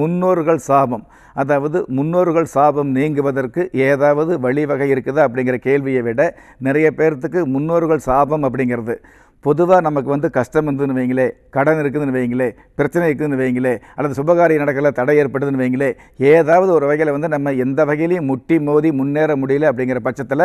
முன்னோர்கள் சாபம் அதாவது முன்னோர்கள் சாபம் நீங்குவதற்கு ஏதாவது வழிவகை இருக்குதா அப்படிங்கிற கேள்வியை விட நிறைய பேர்த்துக்கு முன்னோர்கள் சாபம் அப்படிங்கிறது பொதுவாக நமக்கு வந்து கஷ்டம் இருந்ததுன்னு வைங்களே கடன் இருக்குதுன்னு வைங்களே பிரச்சனை இருக்குதுன்னு வைங்களே அல்லது சுபகாரியம் நடக்கல தடை ஏற்படுதுன்னு வைங்களே ஏதாவது ஒரு வகையில் வந்து நம்ம எந்த வகையிலையும் முட்டி மோதி முன்னேற முடியல அப்படிங்கிற பட்சத்தில்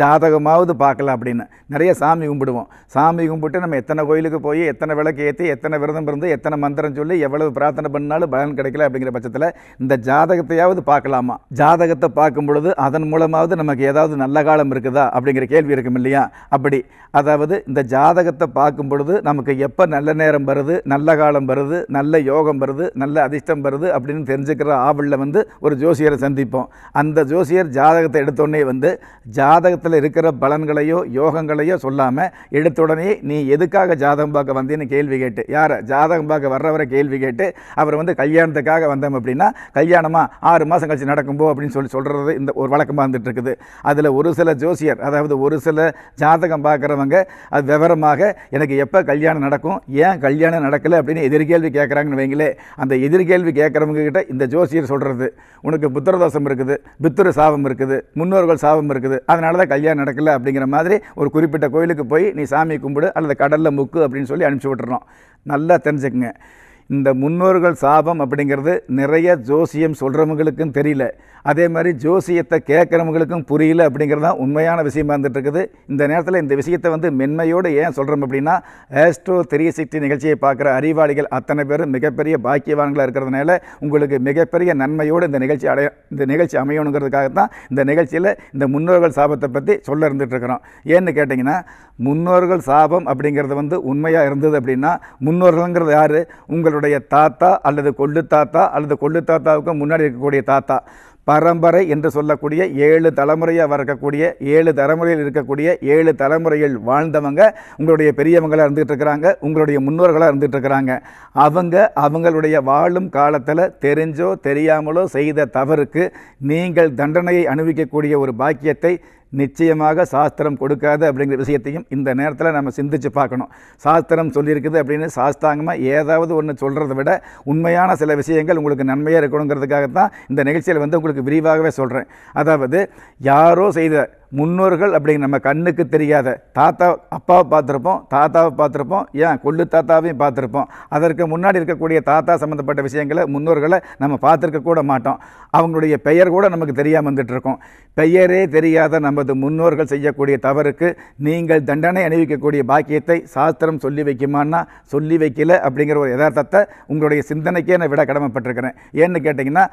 ஜாதகமாவது பார்க்கலாம் அப்படின்னு நிறைய சாமி கும்பிடுவோம் சாமி கும்பிட்டு நம்ம எத்தனை கோயிலுக்கு போய் எத்தனை விளக்கு ஏற்றி எத்தனை விரதம் இருந்து எத்தனை மந்திரம் சொல்லி எவ்வளவு பிரார்த்தனை பண்ணாலும் பலன் கிடைக்கல அப்படிங்கிற பட்சத்தில் இந்த ஜாதகத்தையாவது பார்க்கலாமா ஜாதகத்தை பார்க்கும் பொழுது அதன் மூலமாவது நமக்கு ஏதாவது நல்ல காலம் இருக்குதா அப்படிங்கிற கேள்வி இருக்கும் இல்லையா அப்படி அதாவது இந்த ஜாதகத்தை நேரத்தை பார்க்கும் பொழுது நமக்கு எப்போ நல்ல நேரம் வருது நல்ல காலம் வருது நல்ல யோகம் வருது நல்ல அதிர்ஷ்டம் வருது அப்படின்னு தெரிஞ்சுக்கிற ஆவலில் வந்து ஒரு ஜோசியரை சந்திப்போம் அந்த ஜோசியர் ஜாதகத்தை எடுத்தோடனே வந்து ஜாதகத்தில் இருக்கிற பலன்களையோ யோகங்களையோ சொல்லாமல் எடுத்த உடனே நீ எதுக்காக ஜாதகம் பார்க்க வந்தேன்னு கேள்வி கேட்டு யாரை ஜாதகம் பார்க்க வர்றவரை கேள்வி கேட்டு அவர் வந்து கல்யாணத்துக்காக வந்தோம் அப்படின்னா கல்யாணமாக ஆறு மாதம் கழிச்சு நடக்கும்போ அப்படின்னு சொல்லி சொல்கிறது இந்த ஒரு வழக்கமாக வந்துட்டு இருக்குது அதில் ஒரு சில ஜோசியர் அதாவது ஒரு சில ஜாதகம் பார்க்குறவங்க அது விவரமாக எனக்கு எப்போ கல்யாணம் நடக்கும் ஏன் கல்யாணம் நடக்கலை அப்படின்னு எதிர்கேள்வி கேட்குறாங்கன்னு வைங்களே அந்த எதிர்கேள்வி கிட்ட இந்த ஜோசியர் சொல்கிறது உனக்கு புத்திரதோஷம் இருக்குது பித்திரு சாபம் இருக்குது முன்னோர்கள் சாபம் இருக்குது அதனால தான் கல்யாணம் நடக்கலை அப்படிங்கிற மாதிரி ஒரு குறிப்பிட்ட கோயிலுக்கு போய் நீ சாமி கும்பிடு அல்லது கடலில் முக்கு அப்படின்னு சொல்லி அனுப்பிச்சி விட்டுறோம் நல்லா தெரிஞ்சுக்குங்க இந்த முன்னோர்கள் சாபம் அப்படிங்கிறது நிறைய ஜோசியம் சொல்கிறவங்களுக்கும் தெரியல அதே மாதிரி ஜோசியத்தை கேட்குறவங்களுக்கும் புரியல அப்படிங்கிறது தான் உண்மையான விஷயமா இருந்துகிட்ருக்குது இருக்குது இந்த நேரத்தில் இந்த விஷயத்தை வந்து மென்மையோடு ஏன் சொல்கிறோம் அப்படின்னா ஆஸ்ட்ரோ த்ரீ சிக்ஸ்டி நிகழ்ச்சியை பார்க்குற அறிவாளிகள் அத்தனை பேரும் மிகப்பெரிய பாக்கியவான்களாக இருக்கிறதுனால உங்களுக்கு மிகப்பெரிய நன்மையோடு இந்த நிகழ்ச்சி அடைய இந்த நிகழ்ச்சி அமையணுங்கிறதுக்காக தான் இந்த நிகழ்ச்சியில் இந்த முன்னோர்கள் சாபத்தை பற்றி சொல்ல இருந்துகிட்ருக்குறோம் ஏன்னு கேட்டிங்கன்னா முன்னோர்கள் சாபம் அப்படிங்கிறது வந்து உண்மையாக இருந்தது அப்படின்னா முன்னோர்கள்ங்கிறது யார் உங்களுடைய அவருடைய தாத்தா அல்லது கொள்ளு தாத்தா அல்லது கொள்ளு தாத்தாவுக்கு முன்னாடி இருக்கக்கூடிய தாத்தா பரம்பரை என்று சொல்லக்கூடிய ஏழு தலைமுறையாக இருக்கக்கூடிய ஏழு தலைமுறையில் இருக்கக்கூடிய ஏழு தலைமுறையில் வாழ்ந்தவங்க உங்களுடைய பெரியவங்களாக இருந்துகிட்டு இருக்கிறாங்க உங்களுடைய முன்னோர்களாக இருந்துகிட்டு இருக்கிறாங்க அவங்க அவங்களுடைய வாழும் காலத்தில் தெரிஞ்சோ தெரியாமலோ செய்த தவறுக்கு நீங்கள் தண்டனையை அனுபவிக்கக்கூடிய ஒரு பாக்கியத்தை நிச்சயமாக சாஸ்திரம் கொடுக்காது அப்படிங்கிற விஷயத்தையும் இந்த நேரத்தில் நம்ம சிந்தித்து பார்க்கணும் சாஸ்திரம் சொல்லியிருக்குது அப்படின்னு சாஸ்தாங்கமாக ஏதாவது ஒன்று சொல்கிறத விட உண்மையான சில விஷயங்கள் உங்களுக்கு நன்மையாக இருக்கணுங்கிறதுக்காக தான் இந்த நிகழ்ச்சியில் வந்து உங்களுக்கு விரிவாகவே சொல்கிறேன் அதாவது யாரோ செய்த முன்னோர்கள் அப்படிங்க நம்ம கண்ணுக்கு தெரியாத தாத்தா அப்பாவை பார்த்துருப்போம் தாத்தாவை பார்த்துருப்போம் ஏன் கொள்ளு தாத்தாவையும் பார்த்துருப்போம் அதற்கு முன்னாடி இருக்கக்கூடிய தாத்தா சம்மந்தப்பட்ட விஷயங்களை முன்னோர்களை நம்ம பார்த்துருக்க கூட மாட்டோம் அவங்களுடைய பெயர் கூட நமக்கு தெரியாமல் வந்துட்டுருக்கோம் பெயரே தெரியாத நமது முன்னோர்கள் செய்யக்கூடிய தவறுக்கு நீங்கள் தண்டனை அணிவிக்கக்கூடிய பாக்கியத்தை சாஸ்திரம் சொல்லி வைக்குமான்னா சொல்லி வைக்கல அப்படிங்கிற ஒரு யதார்த்தத்தை உங்களுடைய சிந்தனைக்கே நான் விட கடமைப்பட்டிருக்கிறேன் ஏன்னு கேட்டிங்கன்னா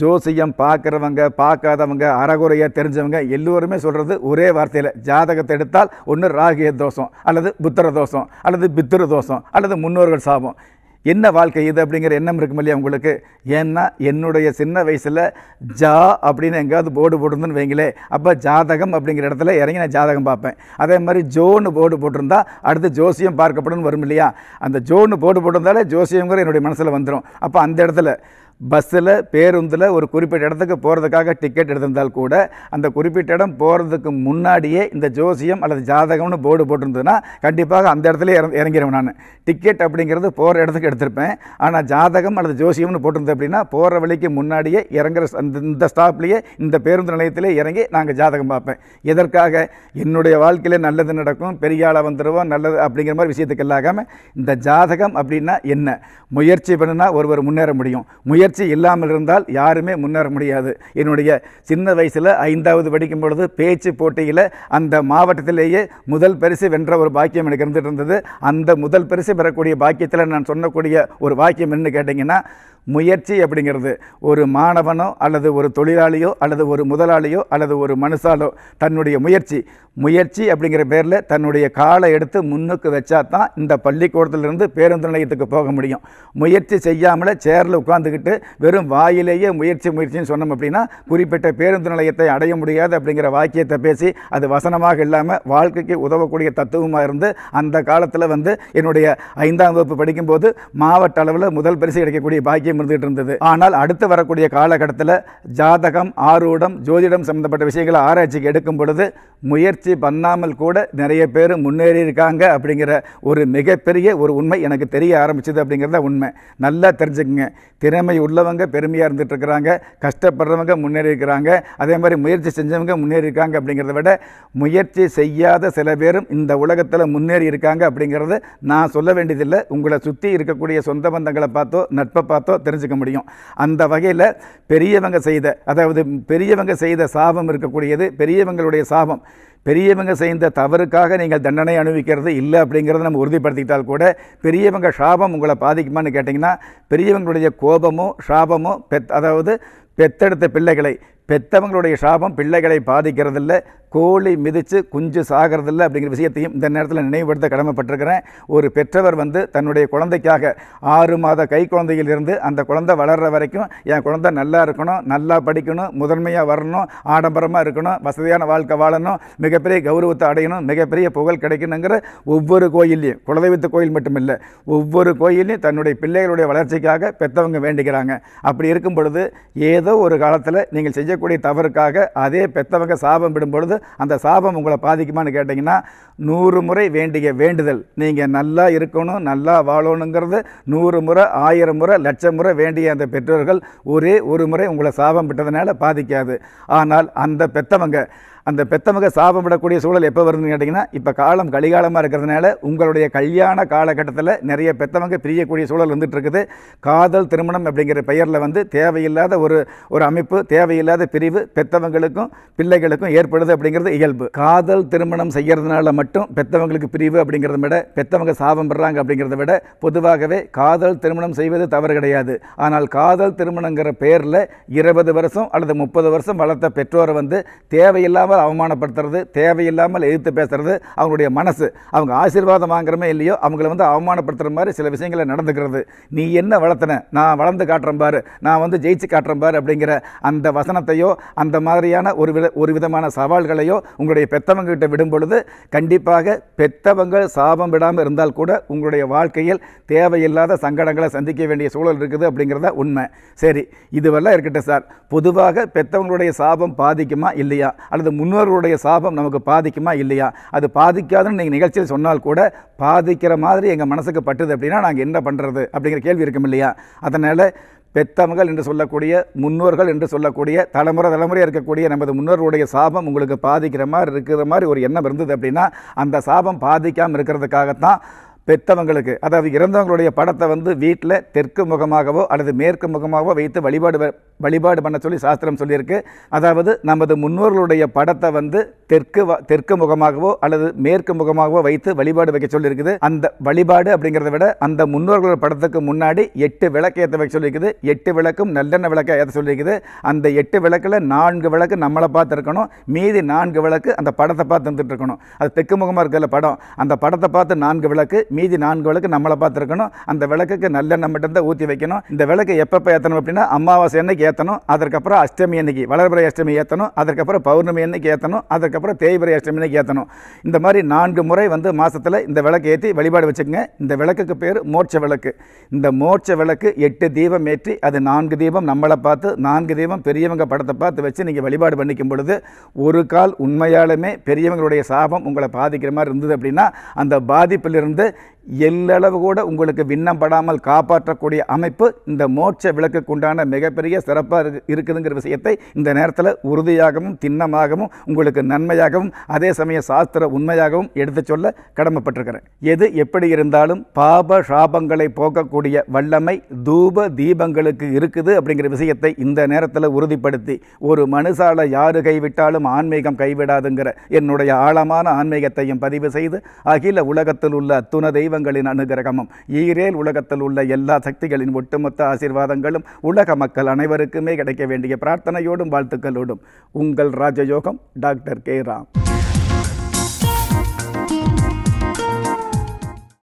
ஜோசியம் பார்க்குறவங்க பார்க்காதவங்க அறகுறையாக தெரிஞ்சவங்க எல்லோருமே சொல்கிறது ஒரே வார்த்தையில் ஜாதகத்தை எடுத்தால் ஒன்று ராகிய தோஷம் அல்லது புத்திர தோஷம் அல்லது பித்திரு தோஷம் அல்லது முன்னோர்கள் சாபம் என்ன வாழ்க்கை இது அப்படிங்கிற எண்ணம் இருக்கும் இல்லையா உங்களுக்கு ஏன்னா என்னுடைய சின்ன வயசில் ஜா அப்படின்னு எங்கேயாவது போர்டு போட்டிருந்துன்னு வைங்களே அப்போ ஜாதகம் அப்படிங்கிற இடத்துல இறங்கி நான் ஜாதகம் பார்ப்பேன் அதே மாதிரி ஜோன்னு போர்டு போட்டிருந்தா அடுத்து ஜோசியம் பார்க்கப்படும் வரும் இல்லையா அந்த ஜோன்னு போர்டு போட்டிருந்தாலே ஜோசியங்கிற என்னுடைய மனசில் வந்துடும் அப்போ அந்த இடத்துல பஸ்ஸில் பேருந்தில் ஒரு குறிப்பிட்ட இடத்துக்கு போகிறதுக்காக டிக்கெட் எடுத்திருந்தால் கூட அந்த குறிப்பிட்ட இடம் போகிறதுக்கு முன்னாடியே இந்த ஜோசியம் அல்லது ஜாதகம்னு போர்டு போட்டிருந்ததுன்னா கண்டிப்பாக அந்த இடத்துல இற இறங்கிடுவேன் நான் டிக்கெட் அப்படிங்கிறது போகிற இடத்துக்கு எடுத்திருப்பேன் ஆனால் ஜாதகம் அல்லது ஜோசியம்னு போட்டிருந்தது அப்படின்னா போகிற வழிக்கு முன்னாடியே இறங்குற அந்த இந்த ஸ்டாப்லேயே இந்த பேருந்து நிலையத்திலே இறங்கி நாங்கள் ஜாதகம் பார்ப்பேன் எதற்காக என்னுடைய வாழ்க்கையில் நல்லது நடக்கும் பெரிய ஆளாக வந்துடுவோம் நல்லது அப்படிங்கிற மாதிரி விஷயத்துக்கு இல்லாமல் இந்த ஜாதகம் அப்படின்னா என்ன முயற்சி பண்ணுனா ஒருவர் முன்னேற முடியும் முயற்சி முயற்சி இல்லாமல் இருந்தால் யாருமே முன்னேற முடியாது என்னுடைய சின்ன வயசில் ஐந்தாவது படிக்கும் பொழுது பேச்சு போட்டியில் அந்த மாவட்டத்திலேயே முதல் பரிசு வென்ற ஒரு பாக்கியம் எனக்கு இருந்துகிட்டு இருந்தது அந்த முதல் பரிசு பெறக்கூடிய பாக்கியத்தில் நான் சொன்னக்கூடிய ஒரு வாக்கியம் என்ன கேட்டிங்கன்னா முயற்சி அப்படிங்கிறது ஒரு மாணவனோ அல்லது ஒரு தொழிலாளியோ அல்லது ஒரு முதலாளியோ அல்லது ஒரு மனுஷாலோ தன்னுடைய முயற்சி முயற்சி அப்படிங்கிற பேரில் தன்னுடைய காலை எடுத்து முன்னுக்கு வச்சா தான் இந்த பள்ளிக்கூடத்திலிருந்து பேருந்து நிலையத்துக்கு போக முடியும் முயற்சி செய்யாமல் சேரில் உட்காந்துக்கிட்டு வெறும் வாயிலேயே முயற்சி முயற்சின்னு சொன்னோம் அப்படின்னா குறிப்பிட்ட பேருந்து நிலையத்தை அடைய முடியாது அப்படிங்கிற வாக்கியத்தை பேசி அது வசனமாக இல்லாமல் வாழ்க்கைக்கு உதவக்கூடிய தத்துவமாக இருந்து அந்த காலத்தில் வந்து என்னுடைய ஐந்தாம் வகுப்பு படிக்கும்போது மாவட்ட அளவில் முதல் பரிசு கிடைக்கக்கூடிய பாக்கியம் நம்பிக்கை இருந்துகிட்டு இருந்தது ஆனால் அடுத்து வரக்கூடிய காலகட்டத்தில் ஜாதகம் ஆரூடம் ஜோதிடம் சம்மந்தப்பட்ட விஷயங்களை ஆராய்ச்சிக்கு எடுக்கும் பொழுது முயற்சி பண்ணாமல் கூட நிறைய பேர் முன்னேறி இருக்காங்க அப்படிங்கிற ஒரு மிகப்பெரிய ஒரு உண்மை எனக்கு தெரிய ஆரம்பிச்சது அப்படிங்கிறத உண்மை நல்லா தெரிஞ்சுக்குங்க திறமை உள்ளவங்க பெருமையாக இருந்துகிட்டு இருக்கிறாங்க கஷ்டப்படுறவங்க முன்னேறி இருக்கிறாங்க அதே மாதிரி முயற்சி செஞ்சவங்க முன்னேறி இருக்காங்க அப்படிங்கிறத விட முயற்சி செய்யாத சில பேரும் இந்த உலகத்தில் முன்னேறி இருக்காங்க அப்படிங்கிறது நான் சொல்ல வேண்டியதில்லை உங்களை சுற்றி இருக்கக்கூடிய சொந்த பந்தங்களை பார்த்தோ நட்பை பார்த்தோ தெரிஞ்சுக்க முடியும் அந்த வகையில் பெரியவங்க செய்த அதாவது பெரியவங்க செய்த சாபம் இருக்கக்கூடியது பெரியவங்களுடைய சாபம் பெரியவங்க செய்த தவறுக்காக நீங்கள் தண்டனை அனுபவிக்கிறது இல்லை அப்படிங்கிறத நம்ம உறுதிப்படுத்திக்கிட்டால் கூட பெரியவங்க சாபம் உங்களை பாதிக்குமான்னு கேட்டிங்கன்னா பெரியவங்களுடைய கோபமோ சாபமோ பெத் அதாவது பெத்தெடுத்த பிள்ளைகளை பெத்தவங்களுடைய சாபம் பிள்ளைகளை பாதிக்கிறதில்ல கோழி மிதித்து குஞ்சு சாகிறதில்ல அப்படிங்கிற விஷயத்தையும் இந்த நேரத்தில் நினைவுபடுத்த கடமைப்பட்டிருக்கிறேன் ஒரு பெற்றவர் வந்து தன்னுடைய குழந்தைக்காக ஆறு மாத கை குழந்தையிலிருந்து அந்த குழந்தை வளர்கிற வரைக்கும் என் குழந்தை நல்லா இருக்கணும் நல்லா படிக்கணும் முதன்மையாக வரணும் ஆடம்பரமாக இருக்கணும் வசதியான வாழ்க்கை வாழணும் மிகப்பெரிய கௌரவத்தை அடையணும் மிகப்பெரிய புகழ் கிடைக்கணுங்கிற ஒவ்வொரு கோயில்லையும் குலதெய்வத்து கோயில் மட்டுமில்லை ஒவ்வொரு கோயிலையும் தன்னுடைய பிள்ளைகளுடைய வளர்ச்சிக்காக பெற்றவங்க வேண்டுகிறாங்க அப்படி இருக்கும் பொழுது ஏதோ ஒரு காலத்தில் நீங்கள் செய்யக்கூடிய தவறுக்காக அதே பெற்றவங்க சாபம் விடும் பொழுது அந்த சாபம் உங்களை பாதிக்குமான்னு கேட்டிங்கன்னா நூறு முறை வேண்டிய வேண்டுதல் நீங்கள் நல்லா இருக்கணும் நல்லா வாழணுங்கிறது நூறு முறை ஆயிரம் முறை லட்சம் முறை வேண்டிய அந்த பெற்றோர்கள் ஒரே ஒரு முறை உங்களை சாபம் விட்டதுனால பாதிக்காது ஆனால் அந்த பெற்றவங்க அந்த பெத்தமக சாபம் விடக்கூடிய சூழல் எப்போ வருதுன்னு கேட்டிங்கன்னா இப்போ காலம் கலிகாலமாக இருக்கிறதுனால உங்களுடைய கல்யாண காலகட்டத்தில் நிறைய பெத்தமக பிரியக்கூடிய சூழல் வந்துட்டு இருக்குது காதல் திருமணம் அப்படிங்கிற பெயரில் வந்து தேவையில்லாத ஒரு ஒரு அமைப்பு தேவையில்லாத பிரிவு பெத்தவங்களுக்கும் பிள்ளைகளுக்கும் ஏற்படுது அப்படிங்கிறது இயல்பு காதல் திருமணம் செய்கிறதுனால மட்டும் பெத்தவங்களுக்கு பிரிவு அப்படிங்கிறத விட பெத்தவங்க சாபம் பெறாங்க அப்படிங்கிறத விட பொதுவாகவே காதல் திருமணம் செய்வது தவறு கிடையாது ஆனால் காதல் திருமணங்கிற பெயரில் இருபது வருஷம் அல்லது முப்பது வருஷம் வளர்த்த பெற்றோரை வந்து தேவையில்லாமல் தேவையில்லாமல் அவமானப்படுத்துறது தேவையில்லாமல் எதிர்த்து பேசுகிறது அவங்களுடைய மனசு அவங்க ஆசீர்வாதம் வாங்குறமே இல்லையோ அவங்கள வந்து அவமானப்படுத்துகிற மாதிரி சில விஷயங்களை நடந்துக்கிறது நீ என்ன வளர்த்தன நான் வளர்ந்து காட்டுறேன் பாரு நான் வந்து ஜெயிச்சு காட்டுறேன் பாரு அப்படிங்கிற அந்த வசனத்தையோ அந்த மாதிரியான ஒரு வித ஒரு விதமான சவால்களையோ உங்களுடைய பெத்தவங்ககிட்ட விடும் பொழுது கண்டிப்பாக பெற்றவங்க சாபம் விடாமல் இருந்தால் கூட உங்களுடைய வாழ்க்கையில் தேவையில்லாத சங்கடங்களை சந்திக்க வேண்டிய சூழல் இருக்குது அப்படிங்கிறத உண்மை சரி இதுவெல்லாம் இருக்கட்டும் சார் பொதுவாக பெற்றவங்களுடைய சாபம் பாதிக்குமா இல்லையா அல்லது முன்னோர்களுடைய சாபம் நமக்கு பாதிக்குமா இல்லையா அது பாதிக்காதுன்னு நீங்கள் நிகழ்ச்சியில் சொன்னால் கூட பாதிக்கிற மாதிரி எங்கள் மனசுக்கு பட்டுது அப்படின்னா நாங்கள் என்ன பண்ணுறது அப்படிங்கிற கேள்வி இருக்கும் இல்லையா அதனால் பெத்தமகள் என்று சொல்லக்கூடிய முன்னோர்கள் என்று சொல்லக்கூடிய தலைமுறை தலைமுறையாக இருக்கக்கூடிய நமது முன்னோர்களுடைய சாபம் உங்களுக்கு பாதிக்கிற மாதிரி இருக்கிற மாதிரி ஒரு எண்ணம் இருந்தது அப்படின்னா அந்த சாபம் பாதிக்காமல் இருக்கிறதுக்காகத்தான் பெற்றவங்களுக்கு அதாவது இறந்தவங்களுடைய படத்தை வந்து வீட்டில் தெற்கு முகமாகவோ அல்லது மேற்கு முகமாகவோ வைத்து வழிபாடு வழிபாடு பண்ண சொல்லி சாஸ்திரம் சொல்லியிருக்கு அதாவது நமது முன்னோர்களுடைய படத்தை வந்து தெற்கு தெற்கு முகமாகவோ அல்லது மேற்கு முகமாகவோ வைத்து வழிபாடு வைக்க சொல்லியிருக்குது அந்த வழிபாடு அப்படிங்கிறத விட அந்த முன்னோர்களோட படத்துக்கு முன்னாடி எட்டு விளக்கு ஏற்ற வைக்க சொல்லியிருக்குது எட்டு விளக்கும் நல்லெண்ணெய் விளக்கை ஏற்ற சொல்லியிருக்குது அந்த எட்டு விளக்கில் நான்கு விளக்கு நம்மளை பார்த்து இருக்கணும் மீதி நான்கு விளக்கு அந்த படத்தை பார்த்து வந்துட்டு இருக்கணும் அது தெற்கு முகமாக இருக்கிற படம் அந்த படத்தை பார்த்து நான்கு விளக்கு மீதி நான்கு விளக்கு நம்மளை பார்த்துருக்கணும் அந்த விளக்குக்கு நல்லெண்ணெய் மட்டும்தான் ஊற்றி வைக்கணும் இந்த விளக்கு எப்பப்போ ஏற்றணும் அப்படின்னா அமாவாசை அன்னைக்கு ஏற்றணும் அதுக்கப்புறம் அஷ்டமி அன்னைக்கு வளர்பிரை அஷ்டமி ஏற்றணும் அதுக்கப்புறம் பௌர்ணமி அன்னைக்கு ஏற்றணும் அதுக்கப்புறம் தேய்பிரை அஷ்டமி அன்னைக்கு ஏற்றணும் இந்த மாதிரி நான்கு முறை வந்து மாதத்தில் இந்த விளக்கு ஏற்றி வழிபாடு வச்சுக்கோங்க இந்த விளக்குக்கு பேர் மோட்ச விளக்கு இந்த மோட்ச விளக்கு எட்டு தீபம் ஏற்றி அது நான்கு தீபம் நம்மளை பார்த்து நான்கு தீபம் பெரியவங்க படத்தை பார்த்து வச்சு நீங்கள் வழிபாடு பண்ணிக்கும் பொழுது ஒரு கால் உண்மையாலுமே பெரியவங்களுடைய சாபம் உங்களை பாதிக்கிற மாதிரி இருந்தது அப்படின்னா அந்த பாதிப்பிலிருந்து எல்லளவு கூட உங்களுக்கு விண்ணப்படாமல் காப்பாற்றக்கூடிய அமைப்பு இந்த மோட்ச விளக்குக்குண்டான மிகப்பெரிய சிறப்பாக இருக்குதுங்கிற விஷயத்தை இந்த நேரத்தில் உறுதியாகவும் திண்ணமாகவும் உங்களுக்கு நன்மையாகவும் அதே சமய சாஸ்திர உண்மையாகவும் எடுத்து சொல்ல கடமைப்பட்டிருக்கிறேன் எது எப்படி இருந்தாலும் பாப சாபங்களை போக்கக்கூடிய வல்லமை தூப தீபங்களுக்கு இருக்குது அப்படிங்கிற விஷயத்தை இந்த நேரத்தில் உறுதிப்படுத்தி ஒரு மனுஷால யாரு கைவிட்டாலும் ஆன்மீகம் கைவிடாதுங்கிற என்னுடைய ஆழமான ஆன்மீகத்தையும் பதிவு செய்து அகில உலகத்தில் உள்ள அத்துணர் தெய்வங்களின் அனுகிரகமும் ஈரேல் உலகத்தில் உள்ள எல்லா சக்திகளின் ஒட்டுமொத்த ஆசீர்வாதங்களும் உலக மக்கள் அனைவருக்குமே கிடைக்க வேண்டிய பிரார்த்தனையோடும் வாழ்த்துக்களோடும் உங்கள் ராஜயோகம் டாக்டர் கே ராம்